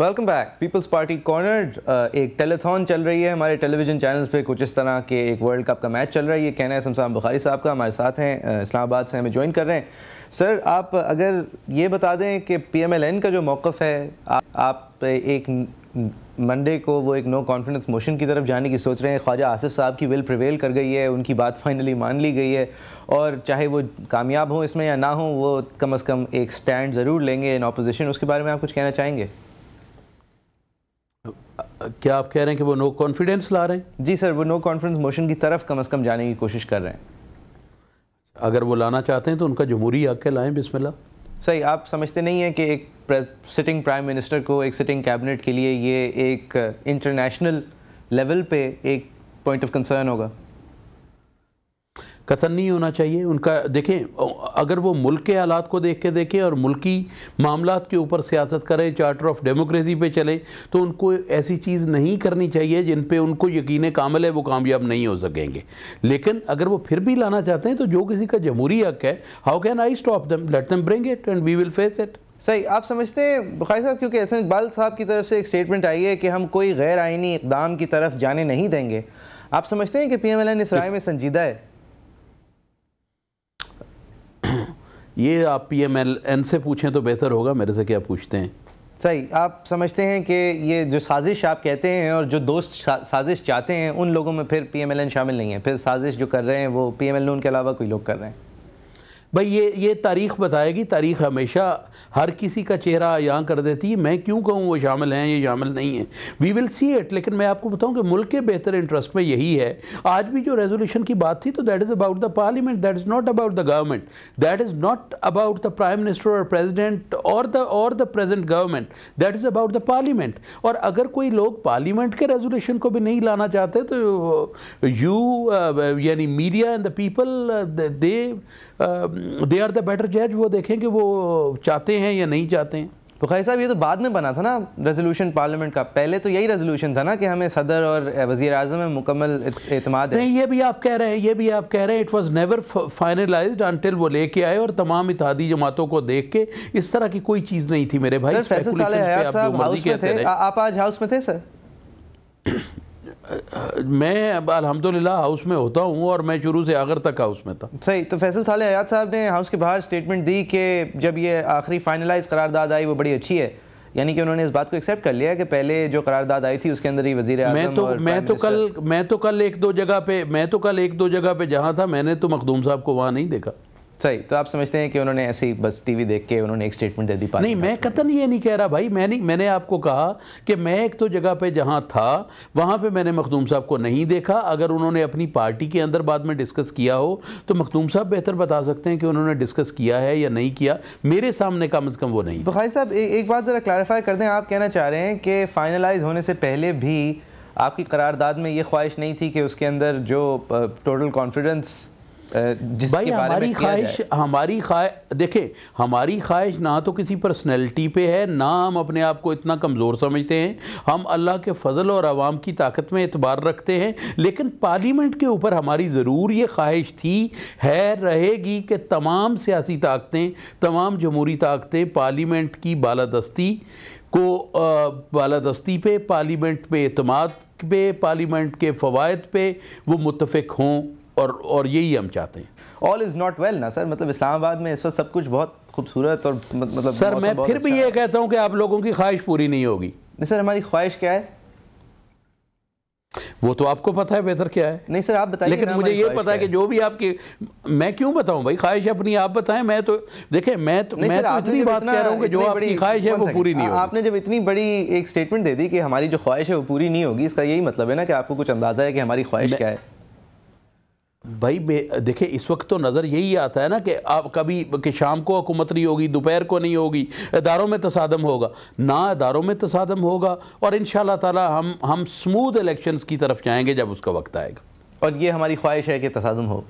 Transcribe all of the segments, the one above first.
welcome back Peoples Party corner एक telethon चल रही है हमारे टेलीविजन चैनल्स पे कुछ इस तरह के एक वर्ल्ड कप का मैच चल रहा है ये कहना है शमसान बुखारी साहब का हमारे साथ हैं इस्लामाबाद से हमें ज्वाइन कर रहे हैं सर आप अगर ये बता दें कि पीएमएलएन का जो मौक़ है आप, आप एक मंडे को वो एक नो कॉन्फिडेंस मोशन की तरफ जाने की सोच रहे हैं ख्वाजा आसिफ साहब की विल प्रिवेल कर गई है उनकी बात फाइनली मान ली गई है और चाहे वो कामयाब हों इसमें या ना हों वो कम अज़ कम एक स्टैंड ज़रूर लेंगे इन अपोजिशन उसके बारे में आप कुछ कहना चाहेंगे क्या आप कह रहे हैं कि वो नो कॉन्फिडेंस ला रहे हैं जी सर वो नो कॉन्फिडेंस मोशन की तरफ कम अज़ कम जाने की कोशिश कर रहे हैं अगर वो लाना चाहते हैं तो उनका जमहूरी हक लाएं लाएँ सही आप समझते नहीं हैं कि एक सिटिंग प्राइम मिनिस्टर को एक सिटिंग कैबिनेट के लिए ये एक इंटरनेशनल लेवल पे एक पॉइंट ऑफ कंसर्न होगा कतन नहीं होना चाहिए उनका देखें अगर वो मुल्क के हालात को देख के देखें और मुल्की मामला के ऊपर सियासत करें चार्टर ऑफ डेमोक्रेसी पे चलें तो उनको ऐसी चीज़ नहीं करनी चाहिए जिन पे उनको यकीन कामिल है वो कामयाब नहीं हो सकेंगे लेकिन अगर वो फिर भी लाना चाहते हैं तो जो किसी का जमहूरी हक है how can I stop them let them bring it and we will face it सही आप समझते हैं बुखारी साहब क्योंकि एस एन इकबाल साहब की तरफ से एक स्टेटमेंट आई है कि हम कोई गैर आइनी इकदाम की तरफ जाने नहीं देंगे आप समझते हैं कि पी एम एल एन इस राय में संजीदा है ये आप पी एम एल एन से पूछें तो बेहतर होगा मेरे से क्या पूछते हैं सही आप समझते हैं कि ये जो साजिश आप कहते हैं और जो दोस्त साजिश चाहते हैं उन लोगों में फिर पी एम एल एन शामिल नहीं है फिर साजिश जो कर रहे हैं वो पी एम एल नून के अलावा कोई लोग कर रहे हैं भाई ये ये तारीख बताएगी तारीख हमेशा हर किसी का चेहरा यहाँ कर देती है मैं क्यों कहूँ वो शामिल हैं ये शामिल नहीं है वी विल सी इट लेकिन मैं आपको बताऊँ कि मुल्क के बेहतर इंटरेस्ट में यही है आज भी जो रेजोल्यूशन की बात थी तो that is about the parliament that is not about the government that is not about the prime minister और प्रेजिडेंट और द और the present government that is about the parliament और अगर कोई लोग पार्लियामेंट के रेजोल्यूशन को भी नहीं लाना चाहते तो यू uh, uh, यानी media and the people they they are the better जज वो देखें कि वो चाहते हैं या नहीं चाहते हैं तो खैर साहब ये तो बाद में बना था ना रेजोल्यूशन पार्लियामेंट का पहले तो यही रेजोल्यूशन था ना कि हमें सदर और वजी अजम में मुकम्मल अतमाद नहीं ये भी आप कह रहे हैं ये भी आप कह रहे हैं it was never finalised until वो लेके आए और तमाम इतिहादी जमातों को देख के इस तरह की कोई चीज़ नहीं थी मेरे भाई आप आज हाउस में थे सर मैं अब अलहमदिल्ला हाउस में होता हूँ और मैं शुरू से आगर तक हाउस में था सही तो फैसल साल हयात साहब ने हाउस के बाहर स्टेटमेंट दी कि जब ये आखिरी फाइनलाइज करारदाद आई वो बड़ी अच्छी है यानी कि उन्होंने इस बात को एक्सेप्ट कर लिया कि पहले जो करारदाद आई थी उसके अंदर ही वजी मैं तो मैं तो कल मैं तो कल एक दो जगह पे मैं तो कल एक दो जगह पे जहाँ था मैंने तो मखदूम साहब को वहाँ नहीं देखा सही तो आप समझते हैं कि उन्होंने ऐसे ही बस टीवी देख के उन्होंने एक स्टेटमेंट दे दी नहीं मैं कतन ये नहीं कह रहा भाई मैंने मैंने आपको कहा कि मैं एक तो जगह पे जहाँ था वहाँ पे मैंने मखदूम साहब को नहीं देखा अगर उन्होंने अपनी पार्टी के अंदर बाद में डिस्कस किया हो तो मखदूम साहब बेहतर बता सकते हैं कि उन्होंने डिस्कस किया है या नहीं किया मेरे सामने कम अज़ कम वो नहीं तो भाई साहब एक बात ज़रा क्लारीफाई कर दें आप कहना चाह रहे हैं कि फाइनलाइज होने से पहले भी आपकी करारदाद में ये ख्वाहिश नहीं थी कि उसके अंदर जो टोटल कॉन्फिडेंस भाई हमारी ख्वाहिश हमारी ख्वाहिश देखें हमारी ख्वाहिश ना तो किसी पर्सनैलिटी पे है ना हम अपने आप को इतना कमज़ोर समझते हैं हम अल्लाह के फजल और आवाम की ताकत में एतबार रखते हैं लेकिन पार्लियामेंट के ऊपर हमारी ज़रूर ये ख्वाहिश थी है रहेगी कि तमाम सियासी ताकतें तमाम जमहूरी ताकतें पार्लियामेंट की बालादस्ती को बालादस्ती पे पार्लियामेंट पे अतमाद पे पार्लियामेंट के फ़वाद पे वो मुतफ़ हों और और यही हम चाहते हैं ऑल इज़ नॉट वेल ना सर मतलब इस्लामाबाद में इस वक्त सब कुछ बहुत खूबसूरत और मतलब सर मैं फिर भी अच्छा ये कहता हूँ कि आप लोगों की ख्वाहिश पूरी नहीं होगी नहीं सर हमारी ख्वाहिश क्या है वो तो आपको पता है बेहतर क्या है नहीं सर आप बताइए लेकिन मुझे ये पता है कि जो भी आपकी मैं क्यों बताऊं भाई ख्वाहिश अपनी आप बताएं मैं तो देखें मैं तो मैं तो इतनी बात कह रहा हूं कि जो आपकी ख्वाहिश है वो पूरी नहीं होगी आपने जब इतनी बड़ी एक स्टेटमेंट दे दी कि हमारी जो ख्वाहिश है वो पूरी नहीं होगी इसका यही मतलब है ना कि आपको कुछ अंदाजा है कि हमारी ख्वाहिश क्या है भाई देखिए इस वक्त तो नज़र यही आता है ना कि आप कभी कि शाम को हुकूमत नहीं होगी दोपहर को नहीं होगी इदारों में तसादम होगा ना इदारों में तसादम होगा और इन ताला हम हम स्मूद इलेक्शन की तरफ जाएँगे जब उसका वक्त आएगा और ये हमारी ख्वाहिश है कि तसादम हो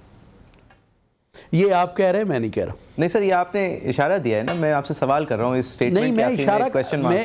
ये आप कह रहे हैं मैं नहीं कह रहा नहीं सर ये आपने इशारा दिया है ना मैं आपसे सवाल कर रहा हूँ इस स्टेटमेंट नहीं मैं इशारा क्वेश्चन मैं,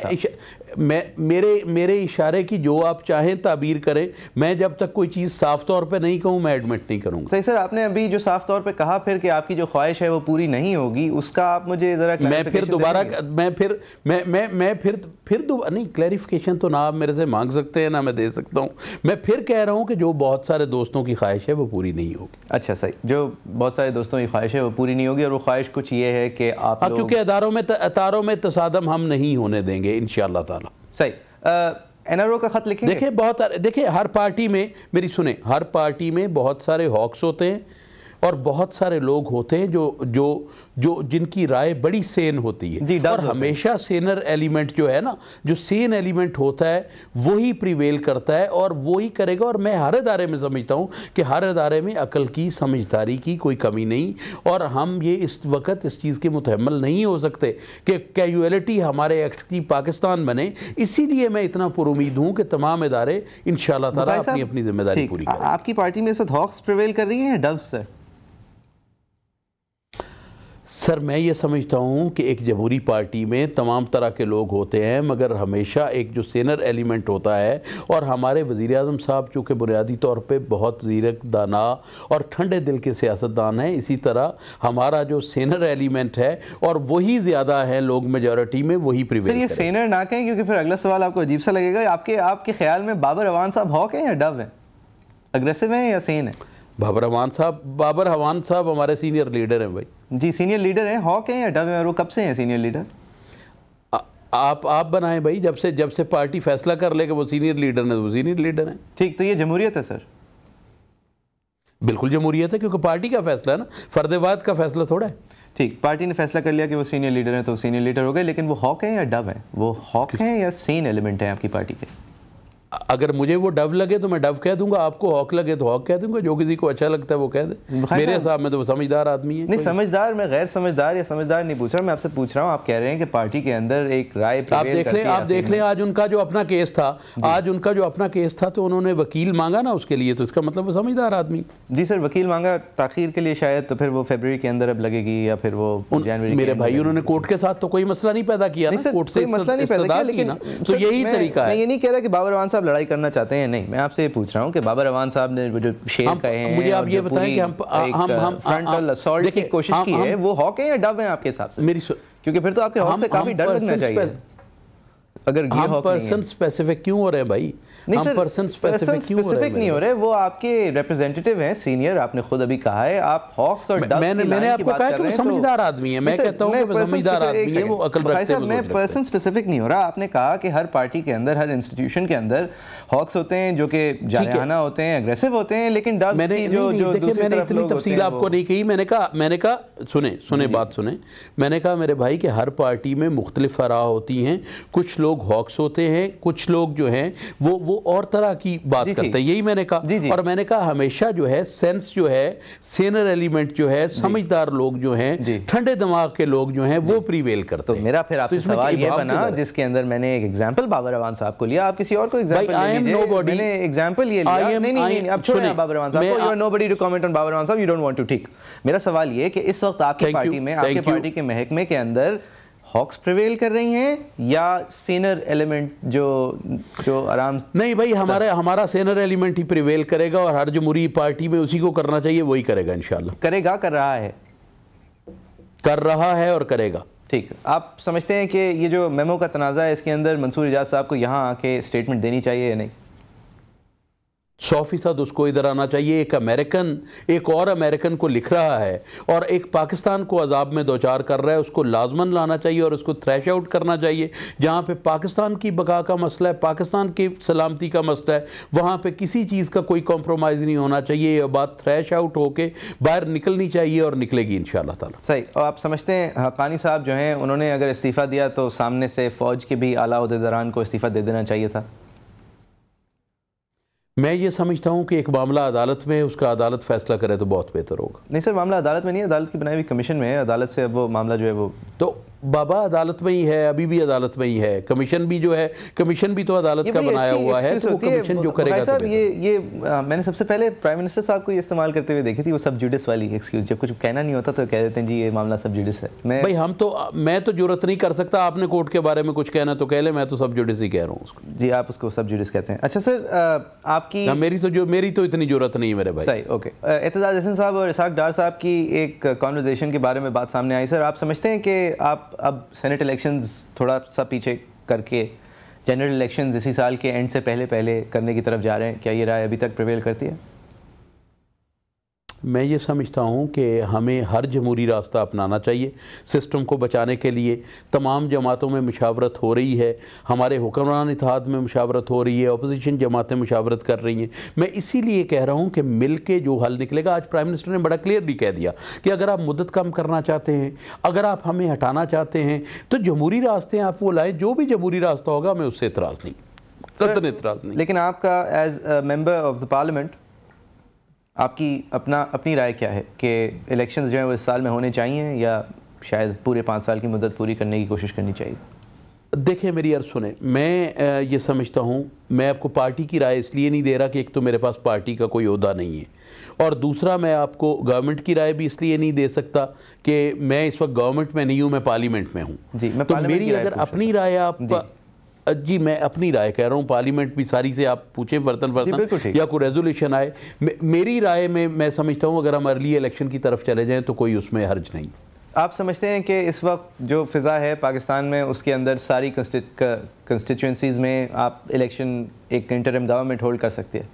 मैं मेरे मेरे इशारे की जो आप चाहें ताबीर करें मैं जब तक कोई चीज़ साफ तौर पे नहीं कहूँ मैं एडमिट नहीं करूँगा सही सर आपने अभी जो साफ तौर पे कहा फिर कि आपकी जो ख्वाहिश है वो पूरी नहीं होगी उसका आप मुझे ज़रा मैं फिर दोबारा मैं फिर मैं मैं मैं फिर फिर नहीं क्लैरिफिकेशन तो ना आप मेरे से मांग सकते हैं ना मैं दे सकता हूँ मैं फिर कह रहा हूँ कि जो बहुत सारे दोस्तों की ख्वाहिश है वो पूरी नहीं होगी अच्छा सही जो बहुत सारे दोस्तों की ख्वाहिश है वो पूरी नहीं होगी और वो ख्वाहिश गुजारिश कुछ ये है कि आप हाँ क्योंकि अदारों में अतारों में तसादम हम नहीं होने देंगे इन ताला सही एन आर ओ का ख़त लिखे देखिए बहुत देखिए हर पार्टी में मेरी सुने हर पार्टी में बहुत सारे हॉक्स होते हैं और बहुत सारे लोग होते हैं जो जो जो जिनकी राय बड़ी सेन होती है जी, और हमेशा सेनर एलिमेंट जो है ना जो सेन एलिमेंट होता है वही प्रिवेल करता है और वही करेगा और मैं हर अदारे में समझता हूँ कि हर अदारे में अकल की समझदारी की कोई कमी नहीं और हम ये इस वक्त इस चीज़ के मुतमल नहीं हो सकते कि कैजुअलिटी हमारे एक्ट की पाकिस्तान बने इसीलिए मैं इतना पुरुद हूँ कि तमाम इदारे इन शाह अपनी अपनी जिम्मेदारी पूरी आपकी पार्टी में इस हॉक्स प्रिवेल कर रही है डब्स सर सर मैं ये समझता हूँ कि एक जमहूरी पार्टी में तमाम तरह के लोग होते हैं मगर हमेशा एक जो सेनर एलिमेंट होता है और हमारे वज़ी अजम साहब चूँकि बुनियादी तौर पर बहुत ज़ीरक दाना और ठंडे दिल के सियासतदान हैं इसी तरह हमारा जो सेनर एलिमेंट है और वही ज़्यादा है लोग मेजोरिटी में वही प्रिवेंट ये सेनर ना कहें क्योंकि फिर अगला सवाल आपको अजीब सा लगेगा आपके आपके ख्याल में बाबर अवान साहब हॉक हैं या डव हैं अग्रेसिव हैं या सेन है बाबर हवान साहब बाबर हवान साहब हमारे सीनियर लीडर हैं भाई जी सीनियर लीडर हैं हॉक हैं या डब हैं और वो कब से हैं सीनियर लीडर आप आप बनाएं भाई जब से जब से पार्टी फैसला कर ले कि वो सीनियर लीडर हैं वो सीनियर लीडर हैं ठीक तो ये जमहूरियत है सर बिल्कुल जमहूरियत है क्योंकि पार्टी का फैसला है ना फर्देवाद का फैसला थोड़ा है ठीक पार्टी ने फैसला कर लिया कि वो सीनियर लीडर हैं तो सीनियर लीडर हो गए लेकिन वो हॉक हैं या डब हैं वो हॉक हैं या सेन एलिमेंट हैं आपकी पार्टी के अगर मुझे वो डव लगे तो मैं डव कह दूंगा आपको हॉक लगे तो हॉक कह दूंगा जो किसी को अच्छा लगता है वो कह दे मेरे हिसाब में तो समझदार आदमी है नहीं समझदार मैं गैर समझदार या समझदार नहीं पूछ रहा मैं आपसे पूछ रहा हूँ आप कह रहे हैं कि पार्टी के अंदर एक राय आप देख लें आप देख लें आज उनका जो अपना केस था आज उनका जो अपना केस था तो उन्होंने वकील मांगा ना उसके लिए तो इसका मतलब वो समझदार आदमी जी सर वकील मांगा तखिर के लिए शायद तो फिर वो फेबर के अंदर अब लगेगी या फिर वो जनवरी मेरे भाई उन्होंने कोर्ट के साथ तो कोई मसला नहीं पैदा किया कोर्ट से मसला नहीं पैदा किया लेकिन तो यही तरीका है ये नहीं कह रहा कि बाबर साहब लड़ाई करना चाहते हैं नहीं मैं आपसे ये पूछ रहा हूँ कि बाबर रवान साहब ने जो शेर कहे हैं मुझे आप ये बताएं कि हम हम हम फ्रंटल असॉल्ट की कोशिश की है वो हॉक है या डव है आपके हिसाब से मेरी क्योंकि फिर तो आपके हॉक से काफी डर लगना चाहिए अगर ये हम पर्सन स्पेसिफिक क्यों हो रहे हैं भाई नहीं सर पर्सन स्पेसिफिक नहीं हो रहे वो आपके रिप्रेजेंटेटिव हैं सीनियर आपने खुद अभी कहा है आप हॉक्स और मैंने मैंने आपको कहा कि वो तो- समझदार आदमी है मैं कहता हूँ समझदार आदमी है वो अकल रखते हैं मैं पर्सन स्पेसिफिक नहीं हो रहा आपने कहा कि हर पार्टी के अंदर हर इंस्टीट्यूशन के अंदर हॉक्स होते हैं जो कि जाना होते हैं अग्रेसिव होते हैं लेकिन डब मैंने जो जो मैंने इतनी तफसील आपको नहीं कही मैंने कहा मैंने कहा सुने सुने बात सुने मैंने कहा मेरे भाई कि हर पार्टी में मुख्तलिफ आरा होती हैं कुछ लोग हॉक्स होते हैं कुछ लोग जो हैं वो वो और तरह की बात करते हैं यही मैंने कहा और मैंने कहा हमेशा जो है सेंस जो है सेनर एलिमेंट जो है समझदार लोग जो हैं ठंडे दिमाग के लोग जो हैं वो प्रीवेल करते तो हैं मेरा फिर तो आपसे सवाल ये बना जिसके अंदर मैंने एक एग्जांपल बाबर अवान साहब को लिया आप किसी और को एग्जाम्पल आई लिया बाबर रवान साहब यू डोंट वांट टू ठीक मेरा सवाल ये कि इस वक्त आपकी पार्टी में आपकी पार्टी के महकमे के अंदर हॉक्स प्रिवेल कर रही हैं या सेनर एलिमेंट जो जो आराम नहीं भाई हमारे हमारा सेनर एलिमेंट ही प्रिवेल करेगा और हर जमहूरी पार्टी में उसी को करना चाहिए वही करेगा इन करेगा कर रहा है कर रहा है और करेगा ठीक आप समझते हैं कि ये जो मेमो का तनाज़ा है इसके अंदर मंसूर एजाज साहब को यहाँ आके स्टेटमेंट देनी चाहिए या नहीं सौ फीसद उसको इधर आना चाहिए एक अमेरिकन एक और अमेरिकन को लिख रहा है और एक पाकिस्तान को अजाब में दो चार कर रहा है उसको लाजमन लाना चाहिए और उसको थ्रैश आउट करना चाहिए जहाँ पे पाकिस्तान की बका का मसला है पाकिस्तान की सलामती का मसला है वहाँ पे किसी चीज़ का कोई कॉम्प्रोमाइज़ नहीं होना चाहिए यह बात थ्रैश आउट होकर बाहर निकलनी चाहिए और निकलेगी इन शाह सही और आप समझते हैं हकानी साहब जो हैं उन्होंने अगर इस्तीफ़ा दिया तो सामने से फ़ौज के भी आला अहदेदारान को इस्तीफ़ा दे देना चाहिए था मैं ये समझता हूँ कि एक मामला अदालत में उसका अदालत फैसला करे तो बहुत बेहतर होगा नहीं सर मामला अदालत में नहीं अदालत की बनाई हुई कमीशन में है अदालत से अब वो मामला जो है वो तो बाबा अदालत में ही है अभी भी अदालत में ही है कमीशन भी जो है कमीशन भी तो अदालत का बनाया हुआ है तो कमीशन जो करेगा तो ये ये आ, मैंने सबसे पहले प्राइम मिनिस्टर साहब को ये इस्तेमाल करते हुए देखी थी वो सब जुडिस वाली एक्सक्यूज जब कुछ कहना नहीं होता तो कह देते हैं जी ये मामला सब जुडिस है मैं भाई हम तो मैं तो जरूरत नहीं कर सकता आपने कोर्ट के बारे में कुछ कहना तो कह ले मैं तो सब जुडिस ही कह रहा हूँ उसको जी आप उसको सब जुडिस कहते हैं अच्छा सर आपकी मेरी तो जो मेरी तो इतनी जरूरत नहीं है मेरे भाई सही ओके एतजाज हसन साहब और इसाक डार साहब की एक कॉन्वर्जेशन के बारे में बात सामने आई सर आप समझते हैं कि आप अब सेनेट इलेक्शंस थोड़ा सा पीछे करके जनरल इलेक्शंस इसी साल के एंड से पहले पहले करने की तरफ जा रहे हैं क्या ये राय अभी तक प्रिवेल करती है मैं ये समझता हूँ कि हमें हर जमहूरी रास्ता अपनाना चाहिए सिस्टम को बचाने के लिए तमाम जमातों में मशावरत हो रही है हमारे हुक्मरान इतिहाद में मशावरत हो रही है अपोजिशन जमातें मशावरत कर रही हैं मैं इसीलिए कह रहा हूँ कि मिल के जो हल निकलेगा आज प्राइम मिनिस्टर ने बड़ा क्लियरली कह दिया कि अगर आप मुद्दत कम करना चाहते हैं अगर आप हमें हटाना चाहते हैं तो जमहूरी रास्ते आप वो लाएँ जो भी जमहूरी रास्ता होगा मैं उससे इतराज़ नहीं इतराज़ नहीं लेकिन आपका as member of the parliament आपकी अपना अपनी राय क्या है कि इलेक्शन जो है वो इस साल में होने चाहिए या शायद पूरे पाँच साल की मदद पूरी करने की कोशिश करनी चाहिए देखिए मेरी अर्ज सुने मैं ये समझता हूँ मैं आपको पार्टी की राय इसलिए नहीं दे रहा कि एक तो मेरे पास पार्टी का कोई अहदा नहीं है और दूसरा मैं आपको गवर्नमेंट की राय भी इसलिए नहीं दे सकता कि मैं इस वक्त गवर्नमेंट में नहीं हूँ मैं पार्लियामेंट में हूँ जी मैं तो मेरी अगर अपनी राय आप जी मैं अपनी राय कह रहा हूँ पार्लियामेंट भी सारी से आप पूछें बर्तन फर्तन या कोई रेजोल्यूशन आए मेरी राय में मैं समझता हूँ अगर हम अर्ली इलेक्शन की तरफ चले जाएँ तो कोई उसमें हर्ज नहीं आप समझते हैं कि इस वक्त जो फ़िज़ा है पाकिस्तान में उसके अंदर सारी कंस्टिट्यूंसीज़ में आप इलेक्शन एक इंटरम गवर्नमेंट होल्ड कर सकते हैं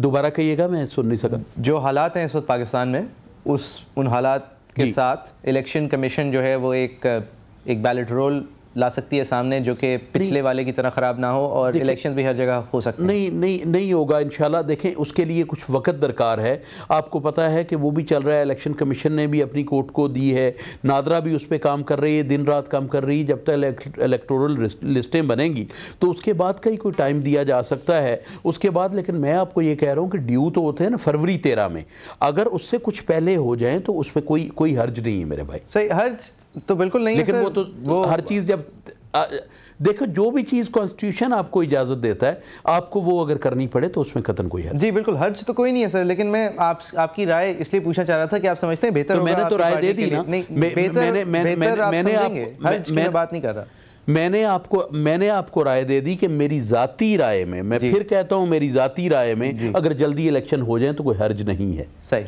दोबारा कहिएगा मैं सुन नहीं सका जो हालात हैं इस वक्त पाकिस्तान में उस उन हालात के साथ इलेक्शन कमीशन जो है वो एक एक बैलेट रोल ला सकती है सामने जो कि पिछले वाले की तरह ख़राब ना हो और इलेक्शन भी हर जगह हो सकते नहीं नहीं नहीं होगा इन देखें उसके लिए कुछ वक्त दरकार है आपको पता है कि वो भी चल रहा है इलेक्शन कमीशन ने भी अपनी कोर्ट को दी है नादरा भी उस पर काम कर रही है दिन रात काम कर रही है जब तक इलेक्टोरल लिस्टें बनेंगी तो उसके बाद का ही कोई टाइम दिया जा सकता है उसके बाद लेकिन मैं आपको ये कह रहा हूँ कि ड्यू तो होते हैं ना फरवरी तेरह में अगर उससे कुछ पहले हो जाए तो उसमें कोई कोई हर्ज नहीं है मेरे भाई सही हर्ज तो बिल्कुल नहीं लेकिन वो तो वो हर चीज़ जब देखो जो भी चीज़ कॉन्स्टिट्यूशन आपको इजाज़त देता है आपको वो अगर करनी पड़े तो उसमें कतन कोई है जी बिल्कुल हर्ज तो कोई नहीं है सर लेकिन मैं आप आपकी राय इसलिए पूछना चाह रहा था कि आप समझते हैं बेहतर तो मैंने तो राय दे दी ना बेहतर मैंने बात नहीं कर रहा मैंने आपको मैंने आपको राय दे दी कि मेरी ज़ाती राय में मैं फिर कहता हूँ मेरी ज़ाती राय में अगर जल्दी इलेक्शन हो जाए तो कोई हर्ज नहीं है सही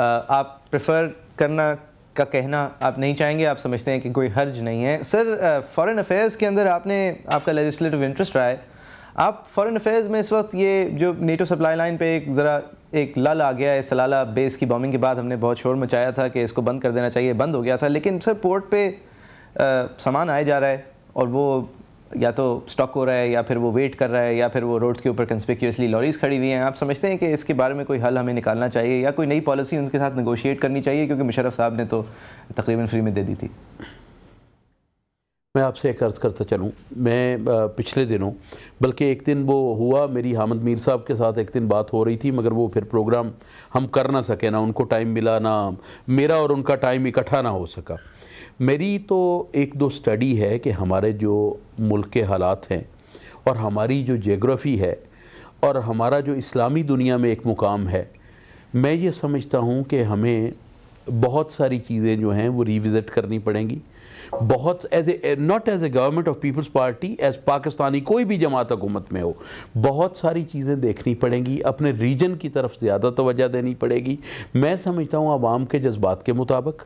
आप प्रेफर करना का कहना आप नहीं चाहेंगे आप समझते हैं कि कोई हर्ज नहीं है सर फॉरेन अफेयर्स के अंदर आपने आपका लेजिस्लेटिव इंटरेस्ट रहा है आप फॉरेन अफेयर्स में इस वक्त ये जो नेटो सप्लाई लाइन पे एक ज़रा एक लल आ गया है सलाला बेस की बॉम्बिंग के बाद हमने बहुत शोर मचाया था कि इसको बंद कर देना चाहिए बंद हो गया था लेकिन सर पोर्ट पर सामान आया जा रहा है और वो या तो स्टॉक हो रहा है या फिर वो वेट कर रहा है या फिर वो रोड के ऊपर कंस्पिक्यूसली लॉरीज खड़ी हुई हैं आप समझते हैं कि इसके बारे में कोई हल हमें निकालना चाहिए या कोई नई पॉलिसी उनके साथ नगोशिएट करनी चाहिए क्योंकि मुशरफ साहब ने तो तकरीबन फ्री में दे दी थी मैं आपसे एक अर्ज़ करता चलूँ मैं पिछले दिनों बल्कि एक दिन वो हुआ मेरी हामद मीर साहब के साथ एक दिन बात हो रही थी मगर वो फिर प्रोग्राम हम कर ना सके ना उनको टाइम मिला ना मेरा और उनका टाइम इकट्ठा ना हो सका मेरी तो एक दो स्टडी है कि हमारे जो मुल्क के हालात हैं और हमारी जो जोग्राफ़ी है और हमारा जो इस्लामी दुनिया में एक मुकाम है मैं ये समझता हूँ कि हमें बहुत सारी चीज़ें जो हैं वो रिविज़िट करनी पड़ेंगी बहुत as a not as a government of Peoples Party as Pakistani कोई भी जमात हुकूमत में हो बहुत सारी चीज़ें देखनी पड़ेंगी अपने रीजन की तरफ ज़्यादा तोज्जा देनी पड़ेगी मैं समझता हूँ आवाम के जज्बात के मुताबिक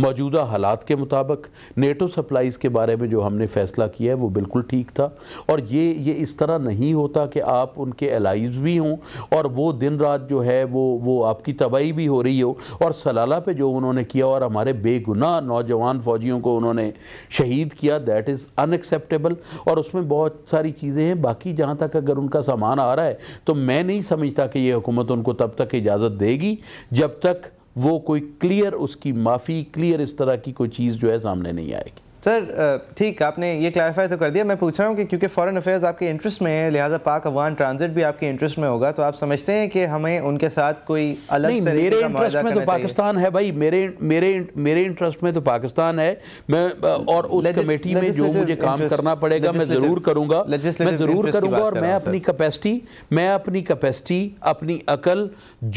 मौजूदा हालात के मुताबिक नेटो सप्लाईज़ के बारे में जो हमने फ़ैसला किया है वो बिल्कुल ठीक था और ये ये इस तरह नहीं होता कि आप उनके एलाइज भी हों और वो दिन रात जो है वो वो आपकी तबाही भी हो रही हो और सलाला पे जो उन्होंने किया और हमारे बेगुनाह नौजवान फ़ौजियों को उन्होंने शहीद किया दैट इज़ अनएक्सेप्टेबल और उसमें बहुत सारी चीज़ें हैं बाकी जहाँ तक अगर उनका सामान आ रहा है तो मैं नहीं समझता कि ये हुकूमत उनको तब तक इजाज़त देगी जब तक वो कोई क्लियर उसकी माफ़ी क्लियर इस तरह की कोई चीज़ जो है सामने नहीं आएगी सर uh, ठीक आपने ये क्लैरिफाई तो कर दिया मैं पूछ रहा हूँ कि क्योंकि फ़ॉरेन अफेयर्स आपके इंटरेस्ट में है लिहाजा पाक अफगान ट्रांजिट भी आपके इंटरेस्ट में होगा तो आप समझते हैं कि हमें उनके साथ कोई अलग नहीं मेरे इंटरेस्ट में तो पाकिस्तान है भाई मेरे मेरे मेरे इंटरेस्ट में तो पाकिस्तान है मैं और उस कमेटी में जो मुझे काम करना पड़ेगा मैं ज़रूर करूँगा मैं ज़रूर करूँगा और मैं अपनी कैपेसिटी मैं अपनी कैपेसिटी अपनी अकल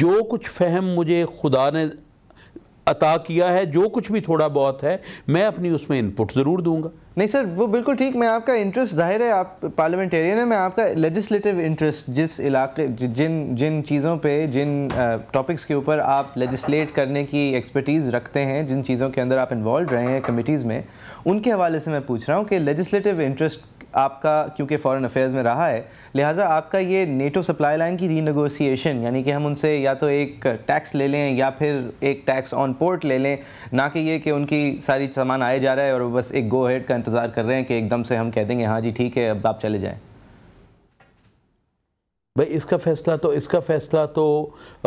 जो कुछ फहम मुझे खुदा ने अता किया है जो कुछ भी थोड़ा बहुत है मैं अपनी उसमें इनपुट ज़रूर दूंगा नहीं सर वो बिल्कुल ठीक मैं आपका इंटरेस्ट जाहिर है आप पार्लियामेंटेरियन है मैं आपका लेजिस्लेटिव इंटरेस्ट जिस इलाके जिन जिन चीज़ों पे जिन टॉपिक्स के ऊपर आप लेजिस्लेट करने की एक्सपर्टीज़ रखते हैं जिन चीज़ों के अंदर आप इन्वॉल्व रहे हैं कमिटीज़ में उनके हवाले से मैं पूछ रहा हूँ कि लेजिस्लेटिव इंटरेस्ट आपका क्योंकि फ़ॉरेन अफेयर्स में रहा है लिहाजा आपका ये नेटो सप्लाई लाइन की रीनगोसिएशन यानी कि हम उनसे या तो एक टैक्स ले लें या फिर एक टैक्स ऑन पोर्ट ले लें ना कि ये कि उनकी सारी सामान आए जा रहा है और बस एक गो हेड का इंतज़ार कर रहे हैं कि एकदम से हम कह देंगे हाँ जी ठीक है अब आप चले जाएँ भाई इसका फैसला तो इसका फैसला तो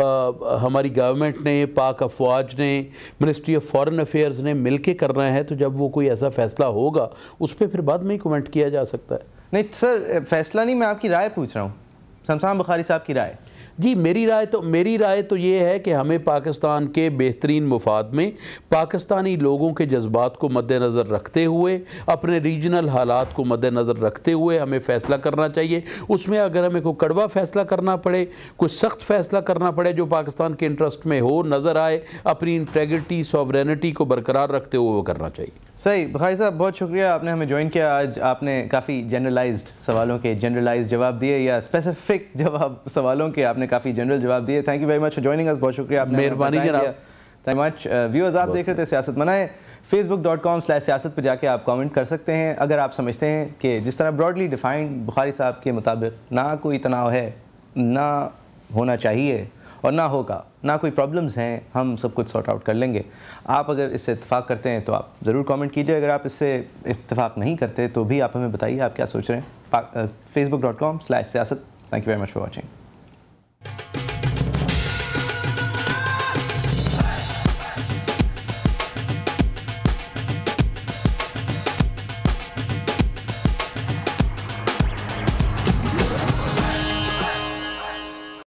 आ, हमारी गवर्नमेंट ने पाक अफवाज ने मिनिस्ट्री ऑफ फॉरेन अफेयर्स ने मिल के करना है तो जब वो कोई ऐसा फैसला होगा उस पर फिर बाद में ही कमेंट किया जा सकता है नहीं सर फैसला नहीं मैं आपकी राय पूछ रहा हूँ शमशान बुखारी साहब की राय जी मेरी राय तो मेरी राय तो ये है कि हमें पाकिस्तान के बेहतरीन मुफाद में पाकिस्तानी लोगों के जज्बात को मद्देनज़र रखते हुए अपने रीजनल हालात को मद्दनज़र रखते हुए हमें फ़ैसला करना चाहिए उसमें अगर हमें कोई कड़वा फ़ैसला करना पड़े कोई सख्त फ़ैसला करना पड़े जो पाकिस्तान के इंटरेस्ट में हो नज़र आए अपनी इंटेग्रिटी सॉवरेनिटी को बरकरार रखते हुए वो करना चाहिए सही भाई साहब बहुत शुक्रिया आपने हमें ज्वाइन किया आज आपने काफ़ी जनरलाइज्ड सवालों के जनरलाइज्ड जवाब दिए या स्पेसिफिक जवाब सवालों के आपने काफ़ी जनरल जवाब दिए thank you very much for joining us बहुत शुक्रिया आपने मेहरबानी थैंक मच व्यूअर्स आप देख रहे थे सियासत मनाए फेसबुक डॉट कॉम स्लैश सियासत पर जाके आप कमेंट कर सकते हैं अगर आप समझते हैं कि जिस तरह ब्रॉडली डिफाइंड बुखारी साहब के मुताबिक ना कोई तनाव है ना होना चाहिए और ना होगा ना कोई प्रॉब्लम्स हैं हम सब कुछ सॉर्ट आउट कर लेंगे आप अगर इससे इतफाक़ करते हैं तो आप ज़रूर कमेंट कीजिए अगर आप इससे इतफाक़ नहीं करते तो भी आप हमें बताइए आप क्या सोच रहे हैं फेसबुक डॉट कॉम स्लैश सियासत thank you very much for watching